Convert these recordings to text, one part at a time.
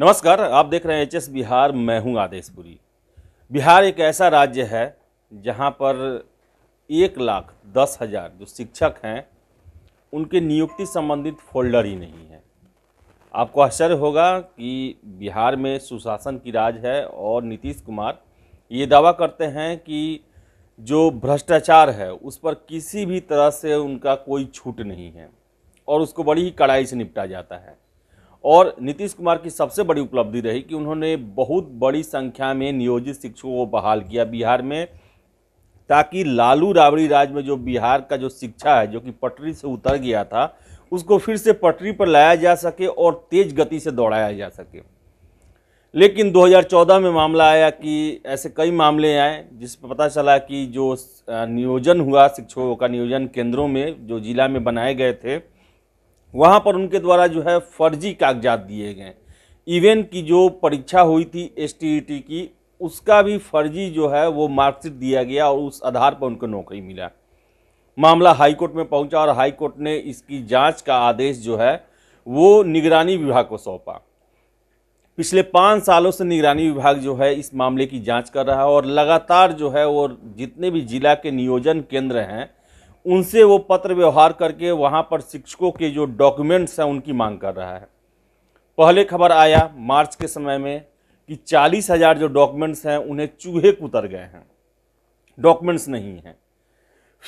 नमस्कार आप देख रहे हैं एच एस बिहार मैं हूं आदेशपुरी बिहार एक ऐसा राज्य है जहां पर एक लाख दस हज़ार जो शिक्षक हैं उनके नियुक्ति संबंधित फोल्डर ही नहीं है आपको आश्चर्य होगा कि बिहार में सुशासन की राज है और नीतीश कुमार ये दावा करते हैं कि जो भ्रष्टाचार है उस पर किसी भी तरह से उनका कोई छूट नहीं है और उसको बड़ी ही कड़ाई से निपटा जाता है और नीतीश कुमार की सबसे बड़ी उपलब्धि रही कि उन्होंने बहुत बड़ी संख्या में नियोजित शिक्षकों को बहाल किया बिहार में ताकि लालू राबड़ी राज में जो बिहार का जो शिक्षा है जो कि पटरी से उतर गया था उसको फिर से पटरी पर लाया जा सके और तेज गति से दौड़ाया जा सके लेकिन 2014 में मामला आया कि ऐसे कई मामले आए जिस पर पता चला कि जो नियोजन हुआ शिक्षकों का नियोजन केंद्रों में जो जिला में बनाए गए थे वहाँ पर उनके द्वारा जो है फर्जी कागजात दिए गए इवन की जो परीक्षा हुई थी एस e की उसका भी फर्जी जो है वो मार्कशीट दिया गया और उस आधार पर उनको नौकरी मिला मामला हाईकोर्ट में पहुंचा और हाईकोर्ट ने इसकी जांच का आदेश जो है वो निगरानी विभाग को सौंपा पिछले पाँच सालों से निगरानी विभाग जो है इस मामले की जांच कर रहा है और लगातार जो है वो जितने भी जिला के नियोजन केंद्र हैं उनसे वो पत्र व्यवहार करके वहाँ पर शिक्षकों के जो डॉक्यूमेंट्स हैं उनकी मांग कर रहा है पहले खबर आया मार्च के समय में कि चालीस हज़ार जो डॉक्यूमेंट्स हैं उन्हें चूहे कुतर गए हैं डॉक्यूमेंट्स नहीं हैं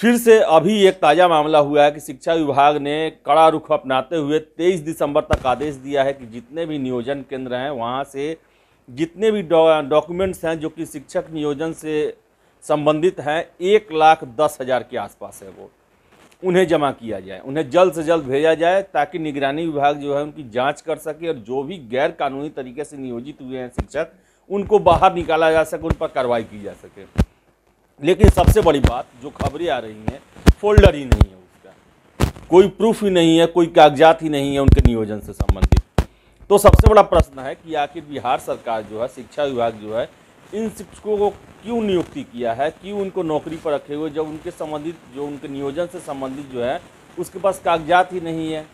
फिर से अभी एक ताज़ा मामला हुआ है कि शिक्षा विभाग ने कड़ा रुख अपनाते हुए 23 दिसंबर तक आदेश दिया है कि जितने भी नियोजन केंद्र हैं वहाँ से जितने भी डॉक्यूमेंट्स हैं जो कि शिक्षक नियोजन से संबंधित हैं एक लाख दस हज़ार के आसपास है वो उन्हें जमा किया जाए उन्हें जल्द से जल्द भेजा जाए ताकि निगरानी विभाग जो है उनकी जांच कर सके और जो भी गैर कानूनी तरीके से नियोजित हुए हैं शिक्षक उनको बाहर निकाला जा सके उन पर कार्रवाई की जा सके लेकिन सबसे बड़ी बात जो खबरें आ रही हैं फोल्डर ही नहीं है उसका कोई प्रूफ ही नहीं है कोई कागजात ही नहीं है उनके नियोजन से संबंधित तो सबसे बड़ा प्रश्न है कि आखिर बिहार सरकार जो है शिक्षा विभाग जो है इन शिक्षकों को क्यों नियुक्ति किया है क्यों उनको नौकरी पर रखे हुए जब उनके संबंधित जो उनके नियोजन से संबंधित जो है उसके पास कागजात ही नहीं है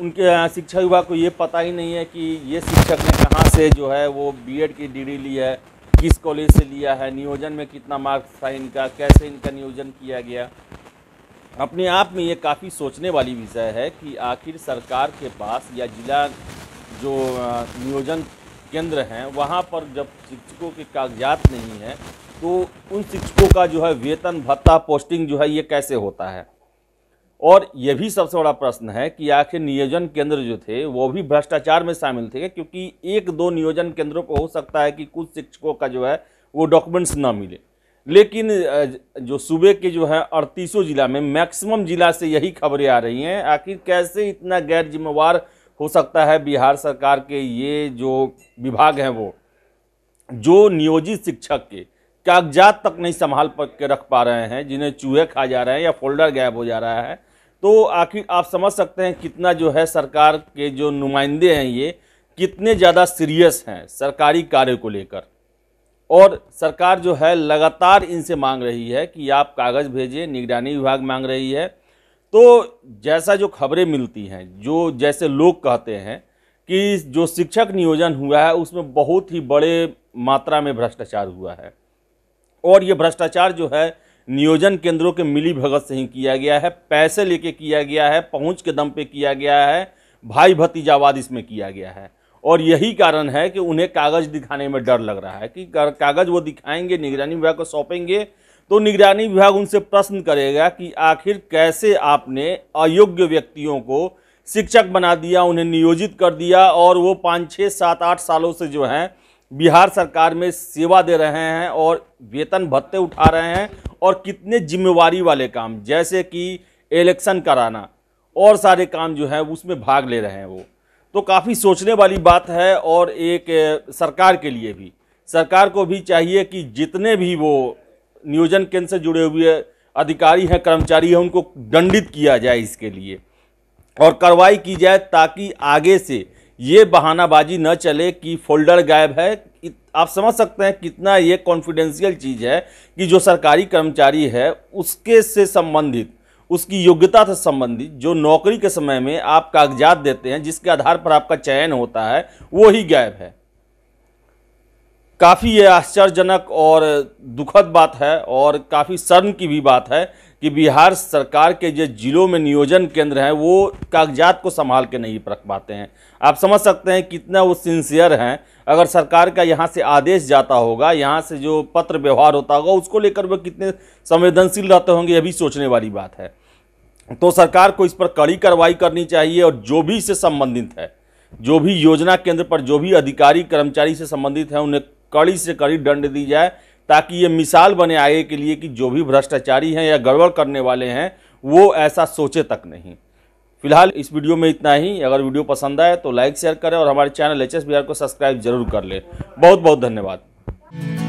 उनके शिक्षा विभाग को ये पता ही नहीं है कि ये शिक्षक ने कहाँ से जो है वो बीएड की डिग्री ली है किस कॉलेज से लिया है नियोजन में कितना मार्क्स था इनका कैसे इनका नियोजन किया गया अपने आप में ये काफ़ी सोचने वाली विषय है कि आखिर सरकार के पास या जिला जो नियोजन केंद्र हैं वहाँ पर जब शिक्षकों के कागजात नहीं है तो उन शिक्षकों का जो है वेतन भत्ता पोस्टिंग जो है ये कैसे होता है और ये भी सबसे बड़ा प्रश्न है कि आखिर नियोजन केंद्र जो थे वो भी भ्रष्टाचार में शामिल थे क्योंकि एक दो नियोजन केंद्रों पर हो सकता है कि कुछ शिक्षकों का जो है वो डॉक्यूमेंट्स ना मिले लेकिन जो सूबे के जो है अड़तीसों जिला में मैक्सिमम जिला से यही खबरें आ रही हैं आखिर कैसे इतना गैर जिम्मेवार हो सकता है बिहार सरकार के ये जो विभाग हैं वो जो नियोजित शिक्षक के कागजात तक नहीं संभाल के रख पा रहे हैं जिन्हें चूहे खा जा रहे हैं या फोल्डर गायब हो जा रहा है तो आखिर आप समझ सकते हैं कितना जो है सरकार के जो नुमाइंदे हैं ये कितने ज़्यादा सीरियस हैं सरकारी कार्य को लेकर और सरकार जो है लगातार इनसे मांग रही है कि आप कागज़ भेजें निगरानी विभाग मांग रही है तो जैसा जो खबरें मिलती हैं जो जैसे लोग कहते हैं कि जो शिक्षक नियोजन हुआ है उसमें बहुत ही बड़े मात्रा में भ्रष्टाचार हुआ है और ये भ्रष्टाचार जो है नियोजन केंद्रों के मिली भगत से ही किया गया है पैसे लेके किया गया है पहुंच के दम पे किया गया है भाई भतीजावाद इसमें किया गया है और यही कारण है कि उन्हें कागज़ दिखाने में डर लग रहा है कि कागज़ वो दिखाएंगे निगरानी विभाग को सौंपेंगे तो निगरानी विभाग उनसे प्रश्न करेगा कि आखिर कैसे आपने अयोग्य व्यक्तियों को शिक्षक बना दिया उन्हें नियोजित कर दिया और वो पाँच छः सात आठ सालों से जो हैं बिहार सरकार में सेवा दे रहे हैं और वेतन भत्ते उठा रहे हैं और कितने जिम्मेवारी वाले काम जैसे कि इलेक्शन कराना और सारे काम जो है उसमें भाग ले रहे हैं वो तो काफ़ी सोचने वाली बात है और एक सरकार के लिए भी सरकार को भी चाहिए कि जितने भी वो नियोजन केंद्र से जुड़े हुए अधिकारी हैं कर्मचारी हैं उनको दंडित किया जाए इसके लिए और कार्रवाई की जाए ताकि आगे से ये बहानाबाजी न चले कि फोल्डर गायब है आप समझ सकते हैं कितना ये कॉन्फिडेंशियल चीज़ है कि जो सरकारी कर्मचारी है उसके से संबंधित उसकी योग्यता से संबंधित जो नौकरी के समय में आप कागजात देते हैं जिसके आधार पर आपका चयन होता है वो ही गायब है काफ़ी ये आश्चर्यजनक और दुखद बात है और काफ़ी शर्म की भी बात है कि बिहार सरकार के जो जिलों में नियोजन केंद्र हैं वो कागजात को संभाल के नहीं रख पाते हैं आप समझ सकते हैं कितना वो सिंसियर हैं अगर सरकार का यहाँ से आदेश जाता होगा यहाँ से जो पत्र व्यवहार होता होगा उसको लेकर वे कितने संवेदनशील रहते होंगे यह भी सोचने वाली बात है तो सरकार को इस पर कड़ी कार्रवाई करनी चाहिए और जो भी इससे संबंधित है जो भी योजना केंद्र पर जो भी अधिकारी कर्मचारी से संबंधित हैं उन्हें कड़ी से कड़ी दंड दी जाए ताकि ये मिसाल बने आगे के लिए कि जो भी भ्रष्टाचारी हैं या गड़बड़ करने वाले हैं वो ऐसा सोचे तक नहीं फिलहाल इस वीडियो में इतना ही अगर वीडियो पसंद आए तो लाइक शेयर करें और हमारे चैनल एच एस को सब्सक्राइब जरूर कर लें बहुत बहुत धन्यवाद